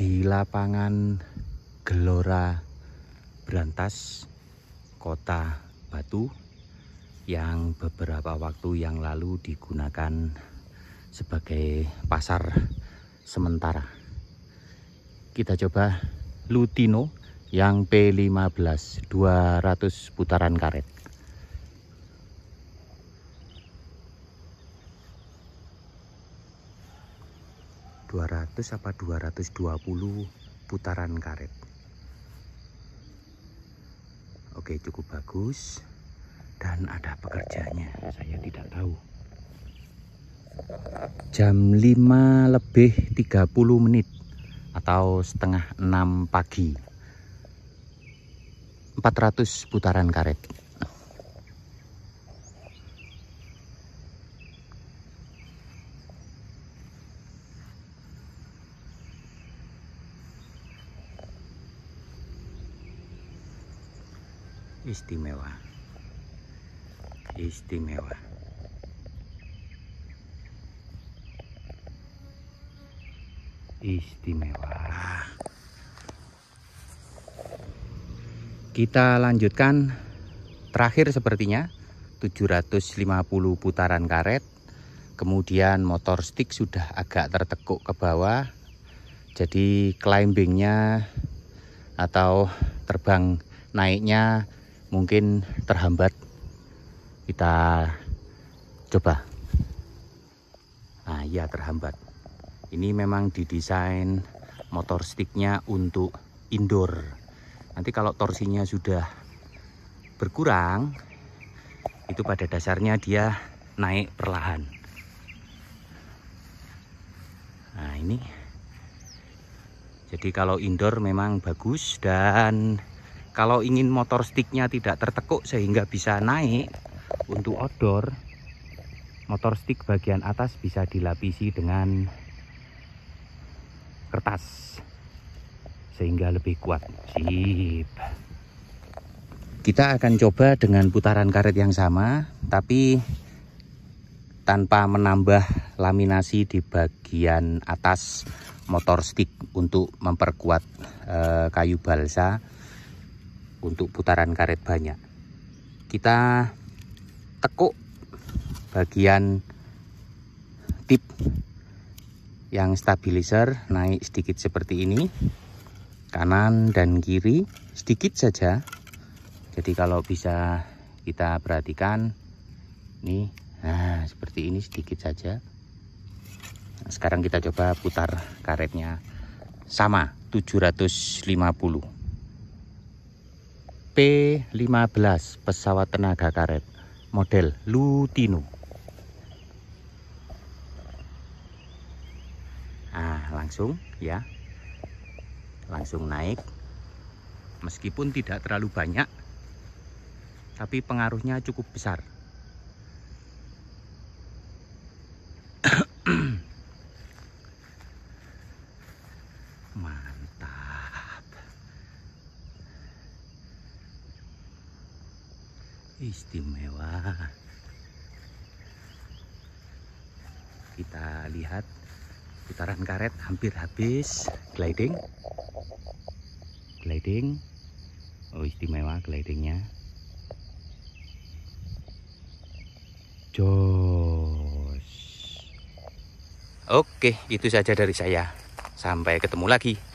di lapangan Gelora Brantas Kota Batu yang beberapa waktu yang lalu digunakan sebagai pasar sementara kita coba Lutino yang P15 200 putaran karet 200 apa 220 putaran karet oke cukup bagus dan ada pekerjanya saya tidak tahu jam 5 lebih 30 menit atau setengah 6 pagi 400 putaran karet istimewa istimewa istimewa kita lanjutkan terakhir sepertinya 750 putaran karet kemudian motor stick sudah agak tertekuk ke bawah jadi climbingnya atau terbang naiknya mungkin terhambat kita coba nah ya terhambat ini memang didesain motor sticknya untuk indoor nanti kalau torsinya sudah berkurang itu pada dasarnya dia naik perlahan nah ini jadi kalau indoor memang bagus dan kalau ingin motor sticknya tidak tertekuk sehingga bisa naik untuk outdoor motor stick bagian atas bisa dilapisi dengan kertas sehingga lebih kuat sip kita akan coba dengan putaran karet yang sama tapi tanpa menambah laminasi di bagian atas motor stick untuk memperkuat e, kayu balsa untuk putaran karet banyak kita tekuk bagian tip yang stabilizer naik sedikit seperti ini kanan dan kiri sedikit saja jadi kalau bisa kita perhatikan nih nah seperti ini sedikit saja nah, sekarang kita coba putar karetnya sama 750 P-15 pesawat tenaga karet model Lutino. Nah, langsung ya. Langsung naik. Meskipun tidak terlalu banyak, tapi pengaruhnya cukup besar. istimewa kita lihat putaran karet hampir habis gliding gliding oh istimewa glidingnya josh oke itu saja dari saya sampai ketemu lagi